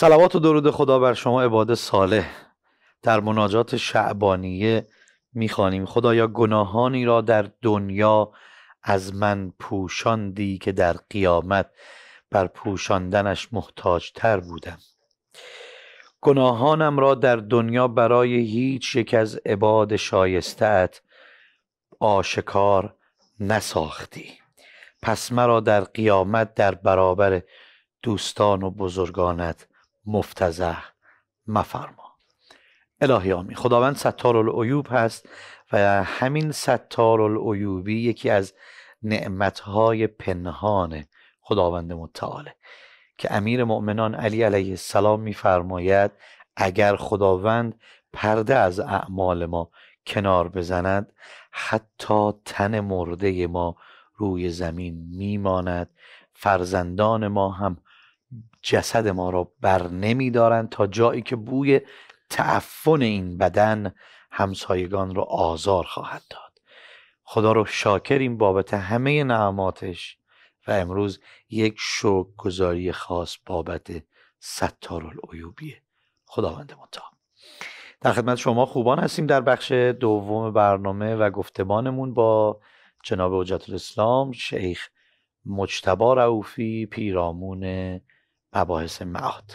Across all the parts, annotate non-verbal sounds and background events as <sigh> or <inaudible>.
سلوات و درود خدا بر شما عباد صالح در مناجات شعبانیه میخوانیم خدایا گناهانی را در دنیا از من پوشاندی که در قیامت بر پوشاندنش محتاج تر بودم گناهانم را در دنیا برای هیچ یک از عباد شایستت آشکار نساختی پس مرا در قیامت در برابر دوستان و بزرگانت مفتزه مفرما الهی آمین خداوند ستار العیوب هست و همین ستار العیوبی یکی از نعمتهای پنهان خداوند متعاله که امیر مؤمنان علی علیه السلام میفرماید اگر خداوند پرده از اعمال ما کنار بزند حتی تن مرده ما روی زمین میماند فرزندان ما هم جسد ما را بر نمی دارند تا جایی که بوی تعفن این بدن همسایگان را آزار خواهد داد خدا رو شاکریم بابت همه نعماتش و امروز یک شوق گذاری خاص بابت ستار العیوبیه خداوند متعال در خدمت شما خوبان هستیم در بخش دوم برنامه و گفتمانمون با جناب حجت الاسلام شیخ مجتبا رعوفی پیرامون مباحث معاد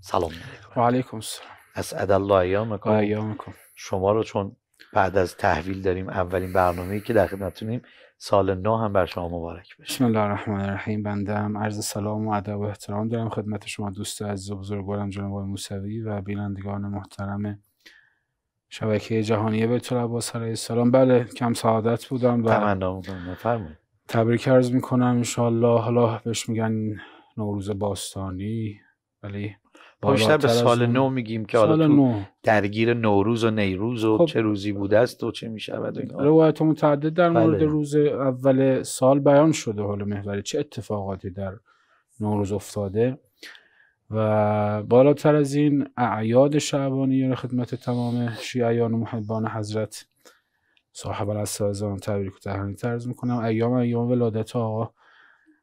سلام و علیکم السلام اسعد الله ایامکم ایامکم شما رو چون بعد از تحویل داریم اولین برنامه‌ای که در خدمتتونیم سال نو هم بر شما مبارک بشه بسم الله الرحمن الرحیم بنده هم عرض سلام و ادب و احترام دارم خدمت شما دوست عزیز و بزرگوارم جناب موسوی و بینندگان محترم شبکه جهانی به با سلام سلام بله کم سعادت بودم و تمنا می‌کنم تبریک عرض می‌کنم ان حالا بهش میگن نوروز باستانی ولی بیشتر به سال نو میگیم که حالا نو. درگیر نوروز و نیروز و خب، چه روزی بوده است و چه میشود روایت متعدد در مورد بله. روز اول سال بیان شده حالا محوری چه اتفاقاتی در نوروز افتاده و بالاتر از این اعیاد شعبانی یا خدمت تمام شیعیان و محبان حضرت صاحب الاسرازان تبریک و تحریم ترز میکنم ایام ایام ولادت آقا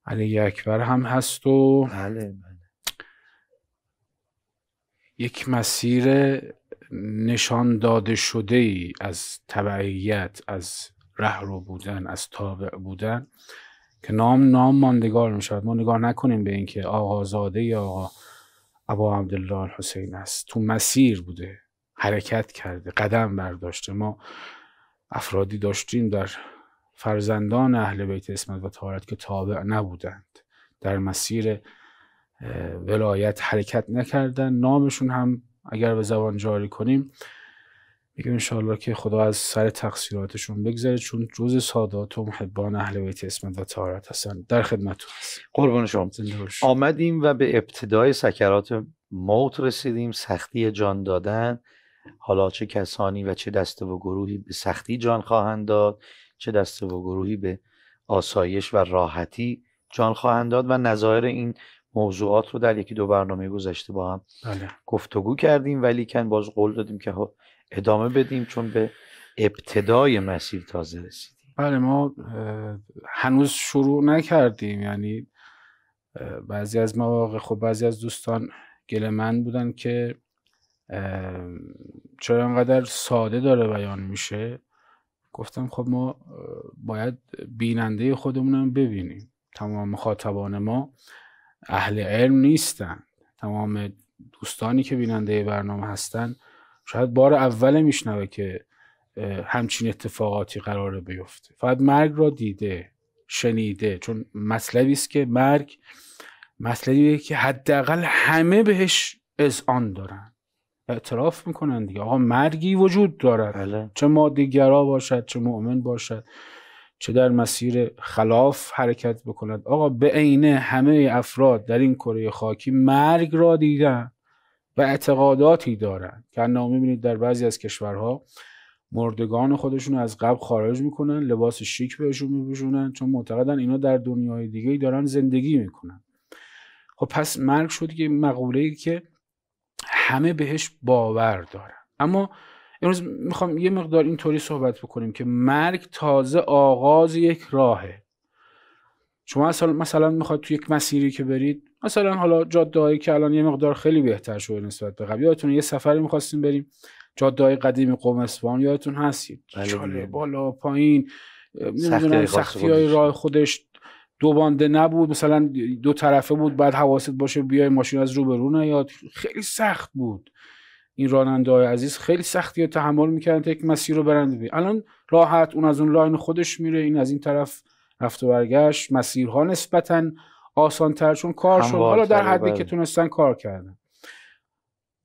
علی اکبر هم هست و بله بله. یک مسیر نشان داده شده ای از تبعیت از رهرو بودن از تابع بودن که نام نام ماندگار می شود ما نگاه نکنیم به اینکه زاده یا آقا ابا عبدالله حسین است تو مسیر بوده حرکت کرده قدم برداشته ما افرادی داشتیم در فرزندان اهل بیت اسمت و تارت که تابع نبودند در مسیر ولایت حرکت نکردن نامشون هم اگر به زبان جاری کنیم میگیم انشاءالله که خدا از سر تقصیراتشون بگذره چون جز سادات و محبان اهل بیت اسمت و تارت هستند در خدمتتون قربان شما آمدیم و به ابتدای سکرات موت رسیدیم سختی جان دادن حالا چه کسانی و چه دسته و گروهی به سختی جان خواهند داد چه دسته و گروهی به آسایش و راحتی جان خواهند داد و نظایر این موضوعات رو در یکی دو برنامه گذشته با هم بله. گفتگو کردیم ولی کن باز قول دادیم که ادامه بدیم چون به ابتدای مسیر تازه رسیدیم بله ما هنوز شروع نکردیم یعنی بعضی از مواقع خب بعضی از دوستان گل من بودن که چرا انقدر ساده داره بیان میشه گفتم خب ما باید بیننده خودمونم ببینیم تمام مخاطبان ما اهل علم نیستن تمام دوستانی که بیننده برنامه هستن شاید بار اول میشنوه که همچین اتفاقاتی قراره بیفته فقط مرگ را دیده شنیده چون مطلبی است که مرگ مطلبیه که حداقل همه بهش اذعان دارن اعتراف میکنن دیگه آقا مرگی وجود دارد بله. چه مادیگرا باشد چه مؤمن باشد چه در مسیر خلاف حرکت بکند آقا به عینه همه افراد در این کره خاکی مرگ را دیدن و اعتقاداتی دارند که نامی میبینید در بعضی از کشورها مردگان خودشون از قبل خارج میکنن لباس شیک بهشون میپوشونن چون معتقدن اینا در دنیای دیگه دارن زندگی میکنن خب پس مرگ شد که مقوله ای که همه بهش باور دارن اما امروز میخوام یه مقدار اینطوری صحبت بکنیم که مرگ تازه آغاز یک راهه شما مثلا مثلا میخواد تو یک مسیری که برید مثلا حالا جاده که الان یه مقدار خیلی بهتر شده نسبت به قبل یادتون یه سفری میخواستیم بریم جاده قدیم قوم اصفهان یادتون هستید بله بالا پایین نمیدونم سختی های راه خودش دو بانده نبود مثلا دو طرفه بود بعد حواست باشه بیای ماشین از رو به نیاد خیلی سخت بود این راننده های عزیز خیلی سختی رو تحمل میکردن تا یک مسیر رو برند بید. الان راحت اون از اون لاین خودش میره این از این طرف رفت و برگشت مسیرها نسبتا تر چون کار شد حالا در حدی بله. که تونستن کار کردن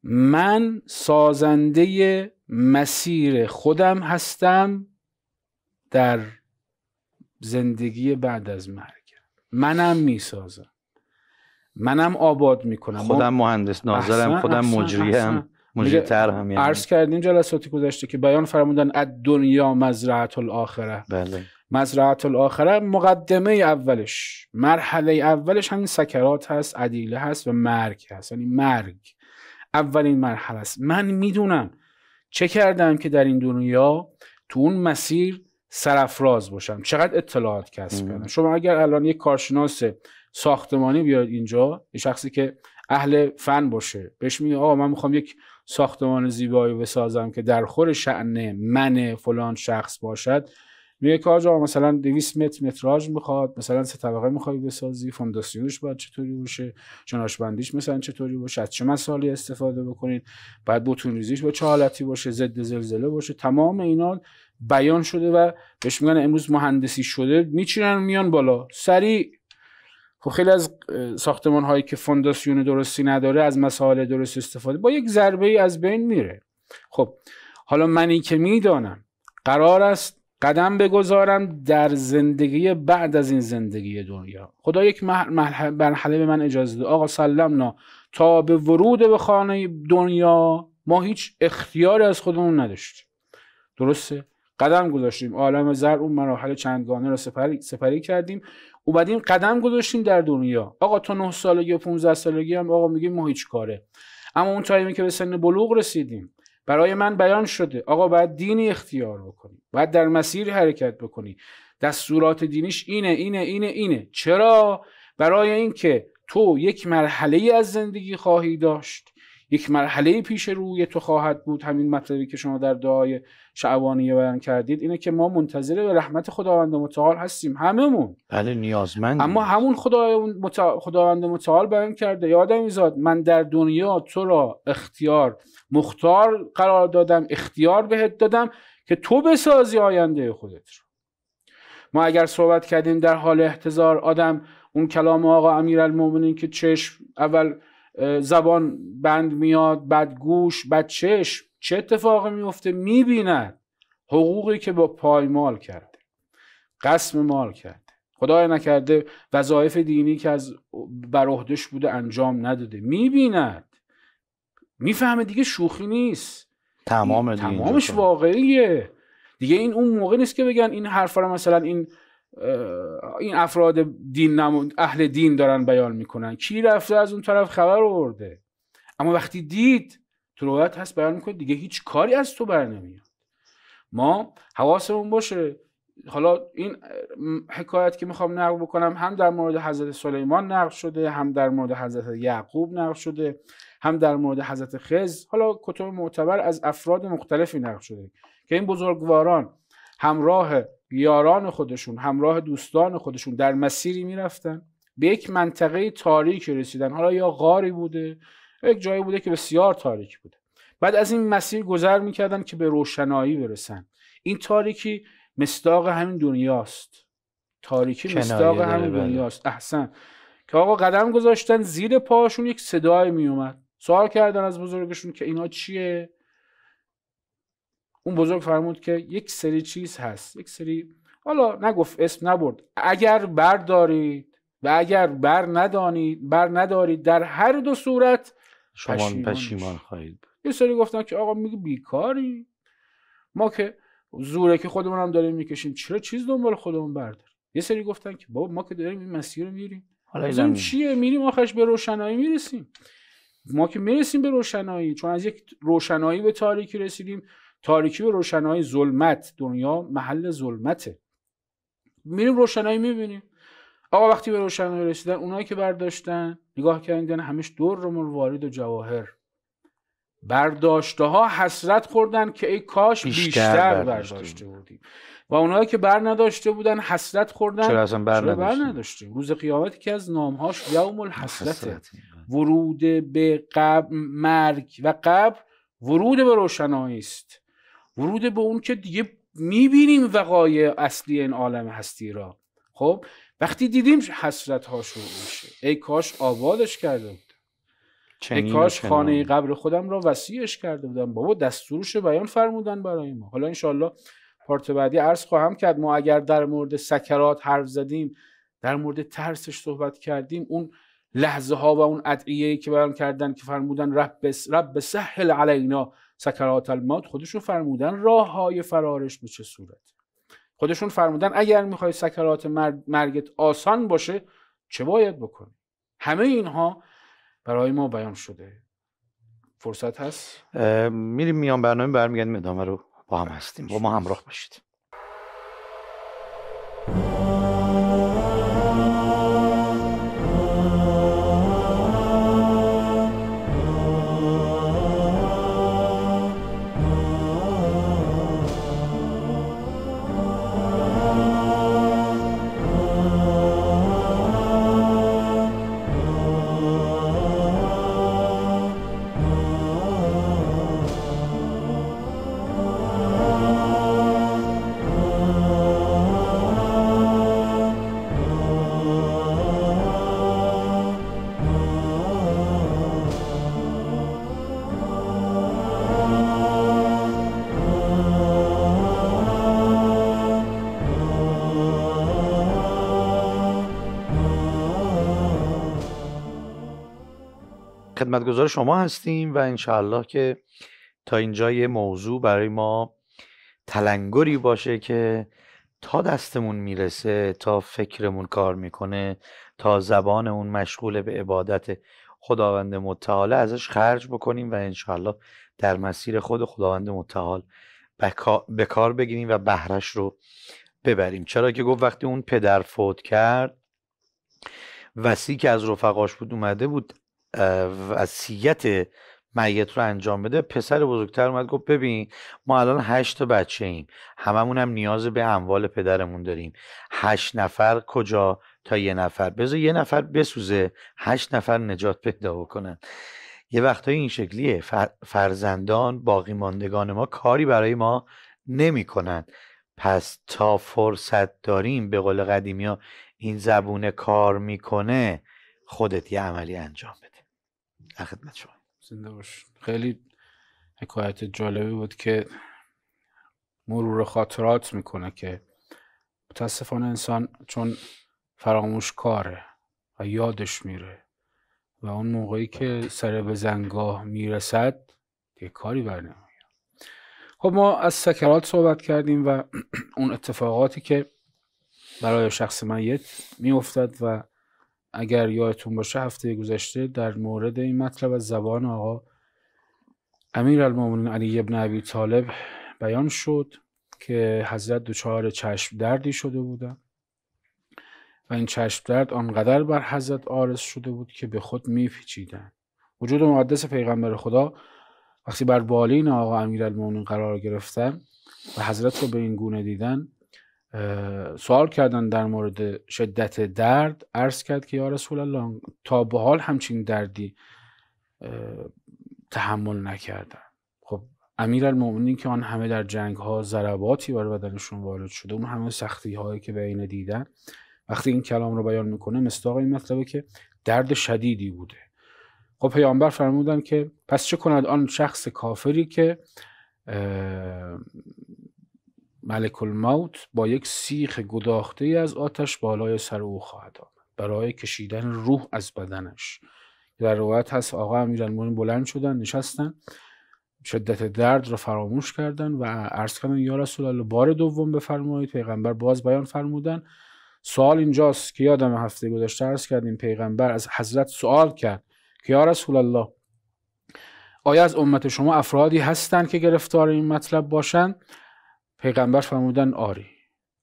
من سازنده مسیر خودم هستم در زندگی بعد از مرگ منم میسازم منم آباد میکنم خودم مهندس ناظرم خودم مجریم مجریتر هم یعنی. عرض کردیم جلساتی گذشته که بیان فرمودن از دنیا مزرعت الاخره بله مزرعت الاخره مقدمه اولش مرحله اولش همین سکرات هست عدیله هست و مرگ هست یعنی مرگ اولین مرحله است من میدونم چه کردم که در این دنیا تو اون مسیر سرفراز باشم چقدر اطلاعات کسب کردم شما اگر الان یک کارشناس ساختمانی بیاد اینجا یه شخصی که اهل فن باشه بهش میگه آقا من میخوام یک ساختمان زیبایی بسازم که در خور شعن من فلان شخص باشد میگه که آقا مثلا 200 متر متراج میخواد مثلا سه طبقه میخوای بسازی فونداسیونش باید چطوری باشه چناش بندیش مثلا چطوری باشه از چه مسالی استفاده بکنید بعد بتون ریزیش به چه باشه ضد زلزله باشه تمام اینا بیان شده و بهش میگن امروز مهندسی شده میچینن میان بالا سریع خب خیلی از ساختمان هایی که فونداسیون درستی نداره از مسائل درست استفاده با یک ضربه ای از بین میره خب حالا منی که میدانم قرار است قدم بگذارم در زندگی بعد از این زندگی دنیا خدا یک مرحله به من اجازه ده آقا سلمنا تا به ورود به خانه دنیا ما هیچ اختیاری از خودمون نداشتیم درسته قدم گذاشتیم عالم زر اون مراحل چندگانه را سپری, سپری کردیم اومدیم قدم گذاشتیم در دنیا آقا تا 9 سالگی و 15 سالگی هم آقا میگه ما هیچ کاره اما اون تایمی که به سن بلوغ رسیدیم برای من بیان شده آقا باید دینی اختیار بکنی باید در مسیر حرکت بکنی دستورات دینیش اینه اینه اینه اینه چرا برای اینکه تو یک مرحله از زندگی خواهی داشت یک مرحله پیش روی تو خواهد بود همین مطلبی که شما در دعای شعبانیه بیان کردید اینه که ما منتظر رحمت خداوند متعال هستیم هممون بله نیازمند اما همون خدای متع... خداوند متعال بیان کرده یادم زاد من در دنیا تو را اختیار مختار قرار دادم اختیار بهت دادم که تو بسازی آینده خودت رو ما اگر صحبت کردیم در حال احتضار آدم اون کلام آقا امیرالمومنین که چشم اول زبان بند میاد بعد گوش بعد چشم چه اتفاقی میفته میبیند حقوقی که با پایمال کرده قسم مال کرده خدای نکرده وظایف دینی که از بر بوده انجام نداده میبیند میفهمه دیگه شوخی نیست تمام تمامش واقعیه دیگه این اون موقع نیست که بگن این حرف رو مثلا این این افراد دین اهل دین دارن بیان میکنن کی رفته از اون طرف خبر آورده اما وقتی دید روایت هست بیان میکنه دیگه هیچ کاری از تو بر نمیاد ما حواسمون باشه حالا این حکایت که میخوام نقل بکنم هم در مورد حضرت سلیمان نقل شده هم در مورد حضرت یعقوب نقل شده هم در مورد حضرت خز حالا کتب معتبر از افراد مختلفی نقل شده که این بزرگواران همراه یاران خودشون همراه دوستان خودشون در مسیری میرفتن به یک منطقه تاریک رسیدن حالا یا غاری بوده یک جایی بوده که بسیار تاریک بوده بعد از این مسیر گذر میکردن که به روشنایی برسن این تاریکی مصداق همین دنیاست تاریکی مصداق بله، همین بله. دنیاست احسن که آقا قدم گذاشتن زیر پاشون یک صدای میومد سوال کردن از بزرگشون که اینا چیه اون بزرگ فرمود که یک سری چیز هست یک سری حالا نگفت اسم نبرد اگر بردارید و اگر بر ندانید بر ندارید در هر دو صورت شما پشیمان, خواهید یه سری گفتن که آقا میگه بیکاری ما که زوره که خودمون هم داریم میکشیم چرا چیز دنبال خودمون برداریم یه سری گفتن که بابا ما که داریم این مسیر رو میریم حالا چیه میریم آخرش به روشنایی میرسیم ما که میرسیم به روشنایی چون از یک روشنایی به تاریکی رسیدیم تاریکی به روشنایی ظلمت دنیا محل ظلمته میریم روشنایی میبینیم آقا وقتی به روشنایی رسیدن اونایی که برداشتن نگاه کردن دیدن همش دور رومون وارد و جواهر برداشته ها حسرت خوردن که ای کاش بیشتر, برداشته بودیم و اونایی که بر نداشته بودن حسرت خوردن چرا اصلا بر نداشتیم روز قیامت که از نامهاش یوم الحسرت ورود به قبر مرگ و قبل ورود به روشنایی است ورود به اون که دیگه میبینیم وقایع اصلی این عالم هستی را خب وقتی دیدیم حسرت هاشو میشه ای کاش آبادش کرده بود، ای کاش خانه قبر خودم را وسیعش کرده بودم بابا دستورش بیان فرمودن برای ما حالا انشالله پارت بعدی عرض خواهم کرد ما اگر در مورد سکرات حرف زدیم در مورد ترسش صحبت کردیم اون لحظه ها و اون ادعیه که بیان کردن که فرمودن رب, رب سهل علینا سکرات الموت خودشون فرمودن راه های فرارش به چه صورت خودشون فرمودن اگر میخوای سکرات مرگت آسان باشه چه باید بکنی همه اینها برای ما بیان شده فرصت هست میریم میان برنامه برمیگردیم ادامه رو با هم هستیم با ما همراه باشید خدمتگزار شما هستیم و انشاءالله که تا اینجا یه موضوع برای ما تلنگری باشه که تا دستمون میرسه تا فکرمون کار میکنه تا زبانمون مشغول به عبادت خداوند متعال ازش خرج بکنیم و انشاءالله در مسیر خود خداوند متعال به کار بگیریم و بهرش رو ببریم چرا که گفت وقتی اون پدر فوت کرد وسی که از رفقاش بود اومده بود وصیت میت رو انجام بده پسر بزرگتر اومد گفت ببین ما الان هشت تا بچه ایم هممون هم نیاز به اموال پدرمون داریم هشت نفر کجا تا یه نفر بذار یه نفر بسوزه هشت نفر نجات پیدا بکنن یه وقتایی این شکلیه فرزندان باقی ماندگان ما کاری برای ما نمیکنن پس تا فرصت داریم به قول قدیمی ها این زبونه کار میکنه خودت یه عملی انجام بده در خدمت شما خیلی حکایت جالبی بود که مرور خاطرات میکنه که متاسفانه انسان چون فراموش کاره و یادش میره و اون موقعی که سر به زنگاه میرسد یه کاری بر خب ما از سکرات صحبت کردیم و <clears throat> اون اتفاقاتی که برای شخص میت میافتد و اگر یادتون باشه هفته گذشته در مورد این مطلب از زبان آقا امیر علی ابن ابی طالب بیان شد که حضرت دچار چشم دردی شده بودن و این چشم درد آنقدر بر حضرت آرز شده بود که به خود میپیچیدن وجود مقدس پیغمبر خدا وقتی بر بالین آقا امیر قرار گرفتن و حضرت رو به این گونه دیدن سوال کردن در مورد شدت درد عرض کرد که یا رسول الله تا به حال همچین دردی تحمل نکردن خب امیر که آن همه در جنگ ها ضرباتی بر بدنشون وارد شده اون همه سختی هایی که به دیدن وقتی این کلام رو بیان میکنه مستاق این مطلبه که درد شدیدی بوده خب پیامبر فرمودن که پس چه کند آن شخص کافری که ملک الموت با یک سیخ گداخته از آتش بالای سر او خواهد آمد برای کشیدن روح از بدنش در روایت هست آقا امیرالمومنین بلند شدن نشستن شدت درد را فراموش کردن و عرض کردن یا رسول الله بار دوم بفرمایید پیغمبر باز بیان فرمودن سوال اینجاست که یادم هفته گذشته عرض کردیم پیغمبر از حضرت سوال کرد که یا رسول الله آیا از امت شما افرادی هستند که گرفتار این مطلب باشند پیغمبر فرمودن آری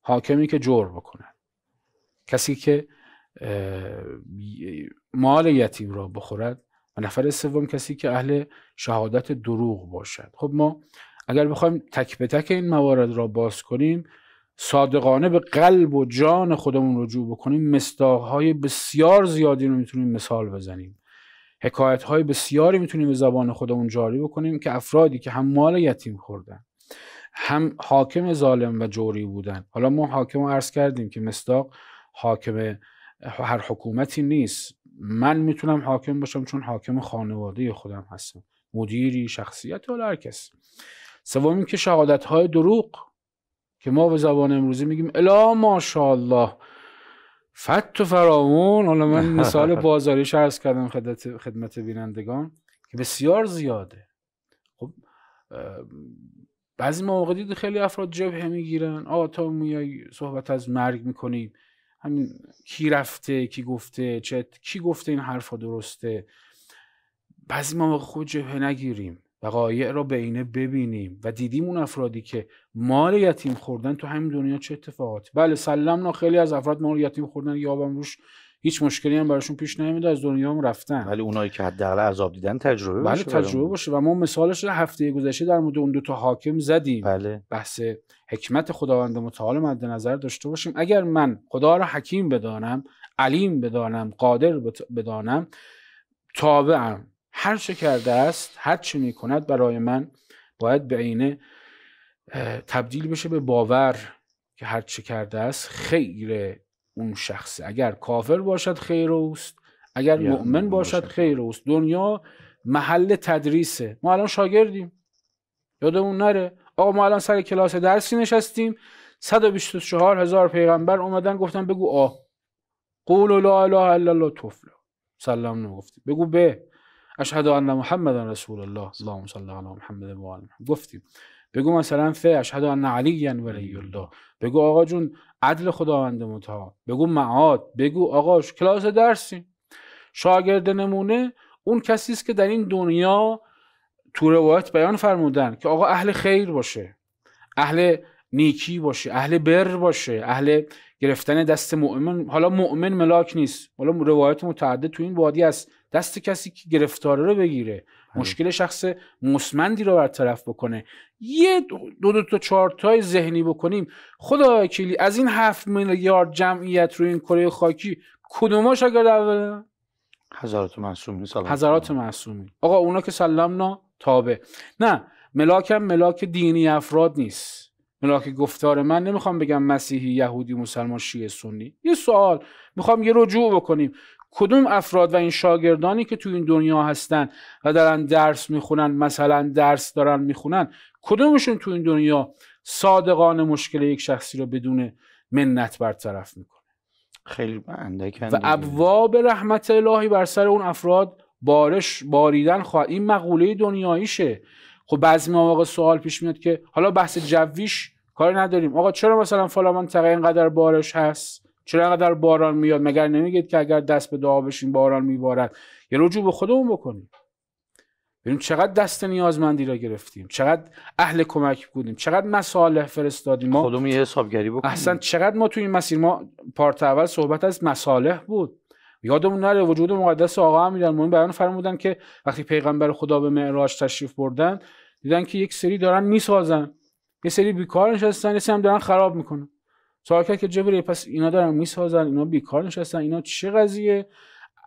حاکمی که جور بکنه کسی که مال یتیم را بخورد و نفر سوم کسی که اهل شهادت دروغ باشد خب ما اگر بخوایم تک به تک این موارد را باز کنیم صادقانه به قلب و جان خودمون رجوع بکنیم مصداقهای بسیار زیادی رو میتونیم مثال بزنیم حکایت های بسیاری میتونیم به زبان خودمون جاری بکنیم که افرادی که هم مال یتیم خوردن هم حاکم ظالم و جوری بودن حالا ما حاکم رو عرض کردیم که مصداق حاکم هر حکومتی نیست من میتونم حاکم باشم چون حاکم خانواده خودم هستم مدیری شخصیت حالا هر کس سوم که شهادت های دروغ که ما به زبان امروزی میگیم الا ماشاءالله فت و فراون حالا من مثال <laughs> بازاری عرض کردم خدمت, خدمت بینندگان که بسیار زیاده خب بعضی مواقع دید خیلی افراد جبهه میگیرن آقا تا میای صحبت از مرگ میکنیم همین کی رفته کی گفته چه کی گفته این حرفا درسته بعضی ما خود جبهه نگیریم و را به اینه ببینیم و دیدیم اون افرادی که مال یتیم خوردن تو همین دنیا چه اتفاقاتی بله سلمنا خیلی از افراد مال یتیم خوردن یابم روش هیچ مشکلی هم براشون پیش نمیاد از دنیا هم رفتن ولی اونایی که حداقل عذاب دیدن تجربه بله تجربه باشه و ما مثالش رو هفته گذشته در مورد اون دو تا حاکم زدیم بله. بحث حکمت خداوند متعال مد نظر داشته باشیم اگر من خدا رو حکیم بدانم علیم بدانم قادر بدانم تابعم هر چه کرده است هر چه می برای من باید به عینه تبدیل بشه به باور که هر چه کرده است خیر اون شخص اگر کافر باشد خیر اوست اگر یعنی مؤمن باشد خیر اوست دنیا محل تدریسه ما الان شاگردیم یادمون نره آقا ما الان سر کلاس درسی نشستیم 124 هزار پیغمبر اومدن گفتن بگو آ قول لا اله الا الله تفلا سلام نگفتیم بگو به اشهد ان محمد رسول الله اللهم صل علی محمد و آل گفتیم بگو مثلا فه اشهد ان علیا ولی الله بگو آقا جون عدل خداوند متعال بگو معاد بگو آقاش کلاس درسی شاگرد نمونه اون کسی است که در این دنیا تو روایت بیان فرمودن که آقا اهل خیر باشه اهل نیکی باشه اهل بر باشه اهل گرفتن دست مؤمن حالا مؤمن ملاک نیست حالا روایت متعدد تو این وادی است دست کسی که گرفتاره رو بگیره مشکل شخص مسمندی رو برطرف بکنه یه دو دو تا چارتای ذهنی بکنیم خدا کلی از این هفت میلیارد جمعیت روی این کره خاکی کدوماش اگر اوله حضرات معصومی سلام حضرات معصومی آقا اونا که نا تابه نه ملاکم ملاک دینی افراد نیست ملاک گفتار من نمیخوام بگم مسیحی یهودی مسلمان شیعه سنی یه سوال میخوام یه رجوع بکنیم کدوم افراد و این شاگردانی که تو این دنیا هستن و دارن درس میخونن مثلا درس دارن میخونن کدومشون تو این دنیا صادقان مشکل یک شخصی رو بدون منت برطرف میکنه خیلی و ابواب رحمت الهی بر سر اون افراد بارش باریدن خواهد این مقوله دنیاییشه خب بعضی مواقع سوال پیش میاد که حالا بحث جویش کار نداریم آقا چرا مثلا فلان منطقه اینقدر بارش هست چرا اینقدر باران میاد مگر نمیگید که اگر دست به دعا بشین باران میبارد یه رجوع به خودمون بکنیم ببینیم چقدر دست نیازمندی را گرفتیم چقدر اهل کمک بودیم چقدر مصالح فرستادیم ما خودمون یه حسابگری بکنیم اصلا چقدر ما تو این مسیر ما پارت اول صحبت از مصالح بود یادمون نره وجود مقدس آقا مهم بیان فرمودن که وقتی پیغمبر خدا به معراج تشریف بردن دیدن که یک سری دارن میسازن یه سری بیکار نشستن یه سری هم دارن خراب میکنن سوال کرد که جبریل پس اینا دارن میسازن اینا بیکار نشستن اینا چه قضیه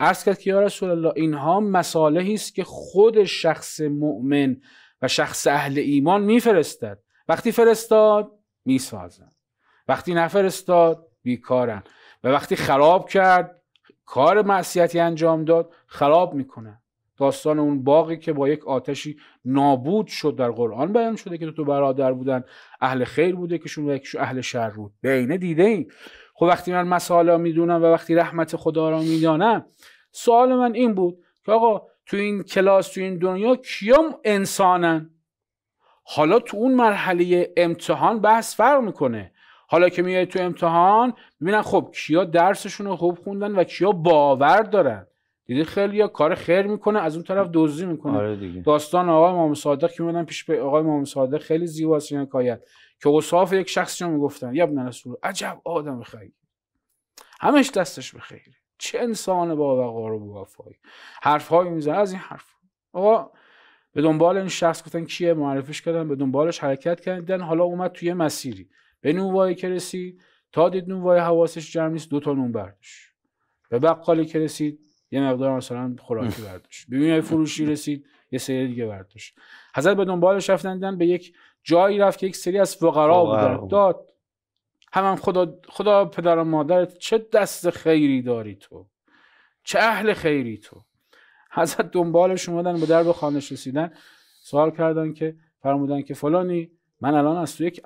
عرض کرد که یا رسول الله اینها مصالحی است که خود شخص مؤمن و شخص اهل ایمان میفرستد وقتی فرستاد میسازن وقتی نفرستاد بیکارن و وقتی خراب کرد کار معصیتی انجام داد خراب میکنن داستان اون باقی که با یک آتشی نابود شد در قرآن بیان شده که دو تو برادر بودن اهل خیر بوده که شون اهل شر بود بینه دیده این خب وقتی من مسائل میدونم و وقتی رحمت خدا را میدانم سوال من این بود که آقا تو این کلاس تو این دنیا کیام انسانن حالا تو اون مرحله امتحان بحث فرق میکنه حالا که میای تو امتحان میبینن خب کیا درسشون رو خوب خوندن و کیا باور دارن دیدی خیلی یا کار خیر میکنه از اون طرف دزدی میکنه آره داستان آقا امام صادق که میمدن پیش به آقا امام صادق خیلی زیباست این حکایت که اوصاف یک شخصی رو میگفتن یا ابن رسول عجب آدم خیلی همش دستش به خیره چه انسان با وقار و وفایی حرفهایی میزنه از این حرف آقا به دنبال این شخص گفتن کیه معرفش کردن به دنبالش حرکت کردن حالا اومد توی مسیری به نوبای که رسید تا دید نوبای حواسش جمع نیست دو تا نون برداشت به بقالی که رسید یه مقدار مثلا خوراکی برداشت ببینید فروشی رسید یه سری دیگه برداشت حضرت به دنبالش رفتن به یک جایی رفت که یک سری از فقرا بودن داد هم, خدا خدا پدر و مادرت چه دست خیری داری تو چه اهل خیری تو حضرت دنبالش اومدن به درب خانش رسیدن سوال کردن که فرمودن که فلانی من الان از تو یک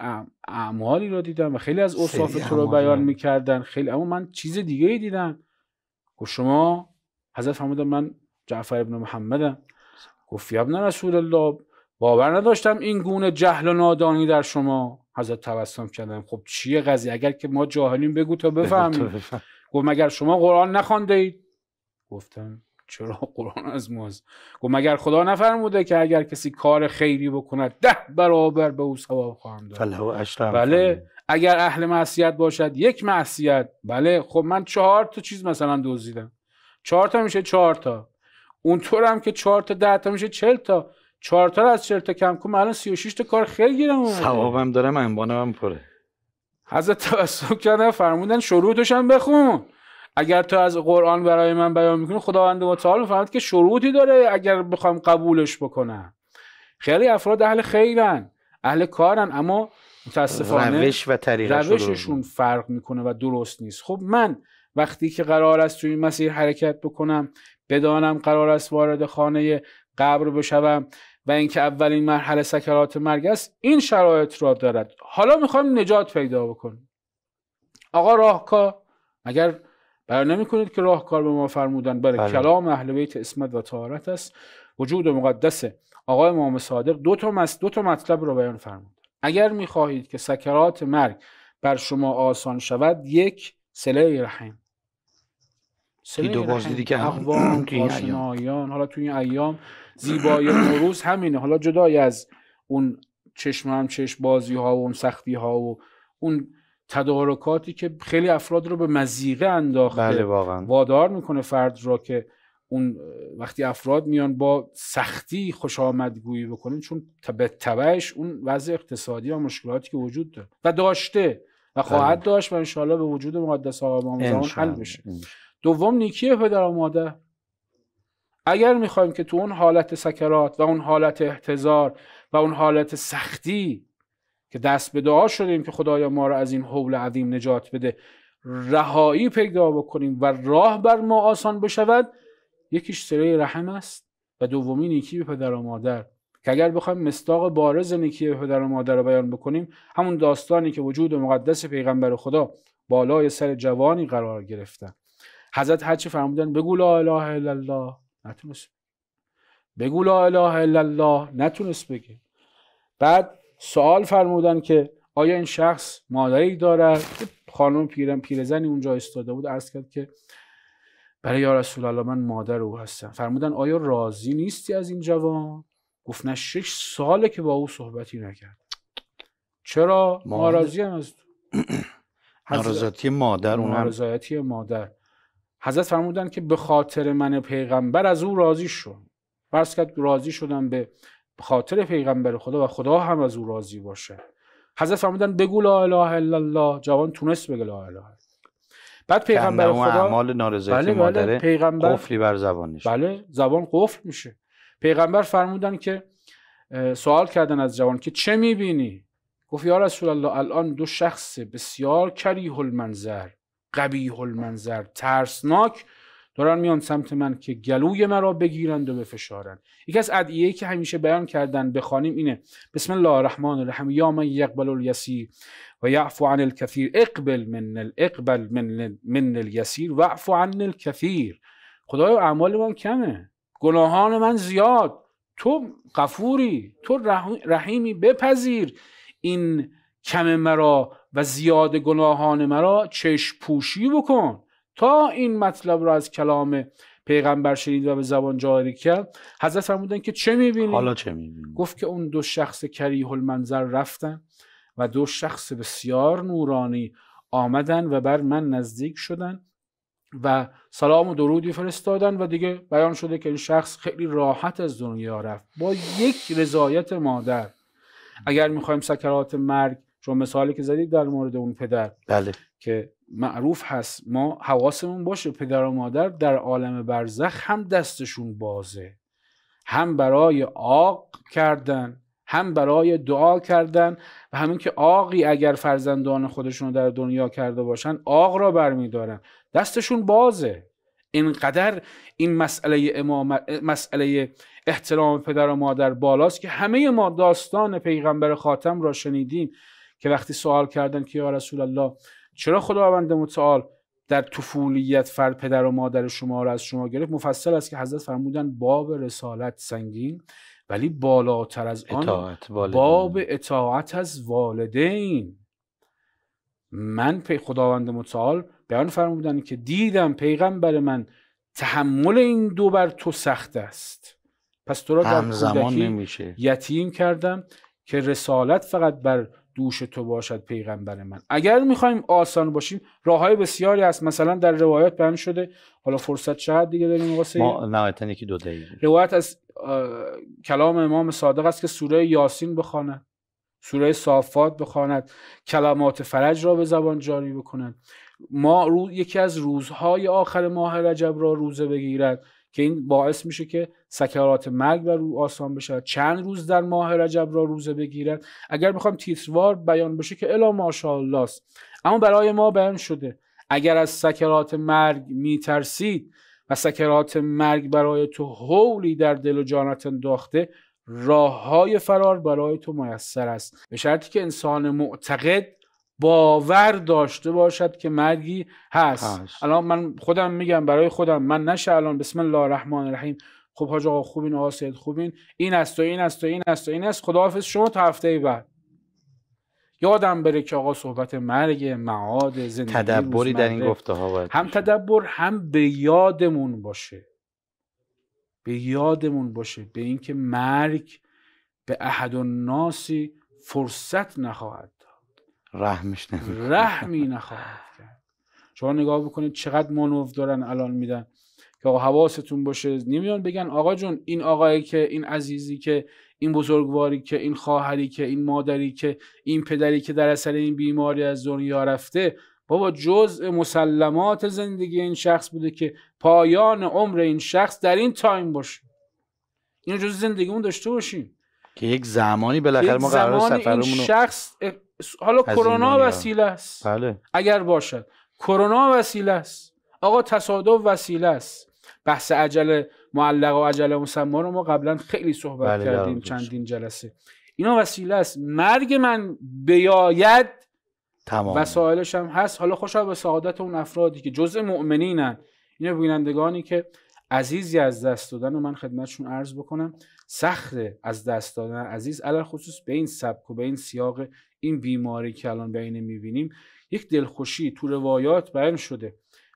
اعمالی رو دیدم و خیلی از اوصاف تو رو بیان میکردن خیلی اما من چیز دیگه ای دیدم و شما حضرت فرمودن من جعفر ابن محمدم گفت ابن رسول الله باور نداشتم این گونه جهل و نادانی در شما حضرت توسم کردم خب چیه قضیه اگر که ما جاهلیم بگو تا بفهمیم گفت مگر شما قرآن نخوانده اید گفتم چرا قرآن از ماست گفت مگر خدا نفرموده که اگر کسی کار خیری بکند ده برابر به او ثواب خواهم داد بله اگر اهل معصیت باشد یک معصیت بله خب من چهار تا چیز مثلا دزدیدم 4 تا میشه چهار تا اونطور هم که 4 تا 10 تا میشه 40 تا 4 تا از 40 تا کم کنم الان 36 تا کار خیلی گیرم اومده دارم انبانم هم پره حضرت توسل کردن فرمودن شروع بخون اگر تو از قرآن برای من بیان میکنی خداوند متعال میفرماد که شروطی داره اگر بخوام قبولش بکنم خیلی افراد اهل خیرن اهل کارن اما متاسفانه روش و روششون فرق میکنه و درست نیست خب من وقتی که قرار است توی این مسیر حرکت بکنم بدانم قرار است وارد خانه قبر بشوم و اینکه اولین مرحله سکرات مرگ است این شرایط را دارد حالا میخوایم نجات پیدا بکنیم آقا راهکار اگر برای نمی کنید که راهکار به ما فرمودن برای بله، بله. کلام اهل بیت اسمت و طهارت است وجود مقدس آقای امام صادق دو تا, دو تا مطلب رو بیان فرمود اگر میخواهید که سکرات مرگ بر شما آسان شود یک سله رحم سله دو باز دیدی که اقوام <clears throat> حالا تو این ایام زیبایی نوروز همینه حالا جدای از اون چشم هم چشم بازی ها و اون سختی ها و اون تدارکاتی که خیلی افراد رو به مزیقه انداخته بله وادار میکنه فرد را که اون وقتی افراد میان با سختی خوش آمدگویی بکنن چون به تبعش اون وضع اقتصادی و مشکلاتی که وجود داره و داشته و بله. خواهد داشت و انشاءالله به وجود مقدس آقا امام زمان حل بشه دوم نیکی پدر و مادر اگر میخوایم که تو اون حالت سکرات و اون حالت احتضار و اون حالت سختی که دست به دعا شدیم که خدایا ما را از این حول عظیم نجات بده رهایی پیدا بکنیم و راه بر ما آسان بشود یکیش سره رحم است و دومی نیکی به پدر و مادر که اگر بخوایم مستاق بارز نیکی به پدر و مادر رو بیان بکنیم همون داستانی که وجود مقدس پیغمبر خدا بالای سر جوانی قرار گرفتن حضرت هرچی فرمودن بگو لا اله الا الله نتونست بگو لا اله الا الله نتونست بگه بعد سوال فرمودن که آیا این شخص مادری دارد خانم پیرم پیرزنی اونجا ایستاده بود عرض کرد که برای یا رسول الله من مادر او هستم فرمودن آیا راضی نیستی از این جوان گفت نه شش ساله که با او صحبتی نکرد چرا ما راضی هم از <clears throat> مادر اون مادر حضرت فرمودن که به خاطر من پیغمبر از او راضی شد برس که راضی شدم به خاطر پیغمبر خدا و خدا هم از او راضی باشه حضرت فرمودن بگو لا اله الا الله جوان تونست بگه لا اله بعد پیغمبر خدا بله بله پیغمبر قفلی بر زبانش بله زبان قفل میشه پیغمبر فرمودن که سوال کردن از جوان که چه میبینی گفت یا رسول الله الان دو شخص بسیار کریه المنظر قبیح المنظر ترسناک دارن میان سمت من که گلوی مرا بگیرند و بفشارند یکی از ادعیه‌ای که همیشه بیان کردن بخوانیم اینه بسم الله الرحمن الرحیم یا من یقبل الیسیر ويعفو عن الكثير اقبل من اقبل من من اليسير واعفو عن الكثير خدایا اعمال من کمه گناهان من زیاد تو قفوری تو رحیمی بپذیر این کم مرا و زیاد گناهان مرا چشم پوشی بکن تا این مطلب را از کلام پیغمبر شنید و به زبان جاری کرد حضرت فرمودن که چه میبینی؟ حالا چه میبینی؟ گفت که اون دو شخص کریه المنظر رفتن و دو شخص بسیار نورانی آمدن و بر من نزدیک شدن و سلام و درودی فرستادن و دیگه بیان شده که این شخص خیلی راحت از دنیا رفت با یک رضایت مادر اگر میخوایم سکرات مرگ چون مثالی که زدید در مورد اون پدر بله. که معروف هست ما حواسمون باشه پدر و مادر در عالم برزخ هم دستشون بازه هم برای آق کردن هم برای دعا کردن و همین که آقی اگر فرزندان خودشون رو در دنیا کرده باشن آق را برمیدارن دستشون بازه اینقدر این مسئله, امام... مسئله احترام پدر و مادر بالاست که همه ما داستان پیغمبر خاتم را شنیدیم که وقتی سوال کردن که یا رسول الله چرا خداوند متعال در طفولیت فر پدر و مادر شما را از شما گرفت مفصل است که حضرت فرمودن باب رسالت سنگین ولی بالاتر از آن اطاعت باب اطاعت از والدین من پی خداوند متعال بیان فرمودن که دیدم پیغمبر من تحمل این دو بر تو سخت است پس تو را در کودکی یتیم کردم که رسالت فقط بر دوش تو باشد پیغمبر من اگر میخوایم آسان باشیم راه های بسیاری هست مثلا در روایات بیان شده حالا فرصت چقدر دیگه داریم واسه ما یکی دو روایت از کلام امام صادق است که سوره یاسین بخواند سوره صافات بخواند کلمات فرج را به زبان جاری بکنند ما رو... یکی از روزهای آخر ماه رجب را روزه بگیرد که این باعث میشه که سکرات مرگ و رو آسان بشه. چند روز در ماه رجب را روزه بگیرد اگر بخوام تیتروار بیان بشه که الا ماشاءالله است اما برای ما بیان شده اگر از سکرات مرگ میترسید و سکرات مرگ برای تو حولی در دل و جانت انداخته راه های فرار برای تو میسر است به شرطی که انسان معتقد باور داشته باشد که مرگی هست, الان من خودم میگم برای خودم من نشه الان بسم الله الرحمن الرحیم خب حاج آقا خوبین آقا سید خوبین این است و این است و این است و این است خداحافظ شما تا هفته بعد یادم بره که آقا صحبت مرگ معاد زندگی تدبری در این گفته ها باید هم تدبر هم به یادمون باشه به یادمون باشه به اینکه مرگ به احد ناسی فرصت نخواهد رحمش نمی رحمی نخواهد کرد شما نگاه بکنید چقدر منوف دارن الان میدن که آقا حواستون باشه نمیان بگن آقا جون این آقایی که این عزیزی که این بزرگواری که این خواهری که این مادری که این پدری که در اثر این بیماری از دنیا رفته بابا جزء مسلمات زندگی این شخص بوده که پایان عمر این شخص در این تایم باشه اینو جزء زندگیمون داشته باشیم که یک زمانی بالاخره ما قرار سفرمون شخص حالا کرونا وسیله است بله. اگر باشد کرونا وسیله است آقا تصادف وسیله است بحث عجل معلق و عجل مسما رو ما قبلا خیلی صحبت بله، کردیم چندین جلسه اینا وسیله است مرگ من بیاید تمام وسایلش هم هست حالا خوشا به سعادت اون افرادی که جزء مؤمنینن اینا بینندگانی که عزیزی از دست دادن و من خدمتشون عرض بکنم سخته از دست دادن عزیز علل خصوص به این سبک و به این سیاق این بیماری که الان بینه میبینیم یک دلخوشی تو روایات بیان شده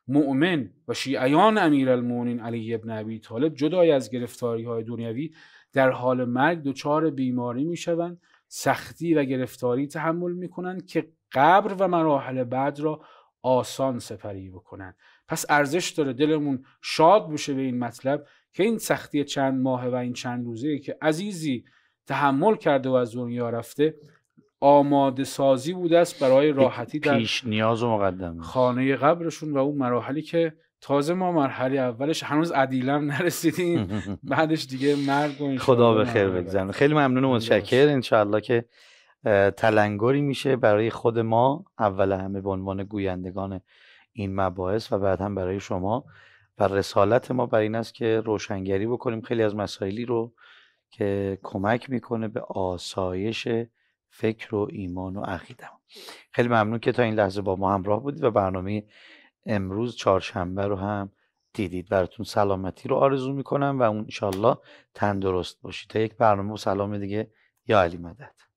مؤمن و شیعیان امیرالمؤمنین علی ابن ابی طالب جدای از گرفتاری های دنیوی در حال مرگ دچار بیماری میشوند سختی و گرفتاری تحمل میکنند که قبر و مراحل بعد را آسان سپری بکنند پس ارزش داره دلمون شاد بشه به این مطلب که این سختی چند ماه و این چند روزه که عزیزی تحمل کرده و از دنیا رفته آماده سازی بوده است برای راحتی در پیش نیاز و مقدم خانه قبرشون و اون مراحلی که تازه ما مرحله اولش هنوز عدیلم نرسیدیم <laughs> بعدش دیگه مرگ و خدا به خیر بگذرن خیلی ممنون و متشکر انشاءالله که تلنگری میشه برای خود ما اول همه به عنوان گویندگان این مباحث و بعد هم برای شما و رسالت ما بر این است که روشنگری بکنیم خیلی از مسائلی رو که کمک میکنه به آسایش فکر و ایمان و عقیده خیلی ممنون که تا این لحظه با ما همراه بودید و برنامه امروز چهارشنبه رو هم دیدید براتون سلامتی رو آرزو میکنم و اون انشالله تندرست باشید تا یک برنامه و سلام دیگه یا علی مدد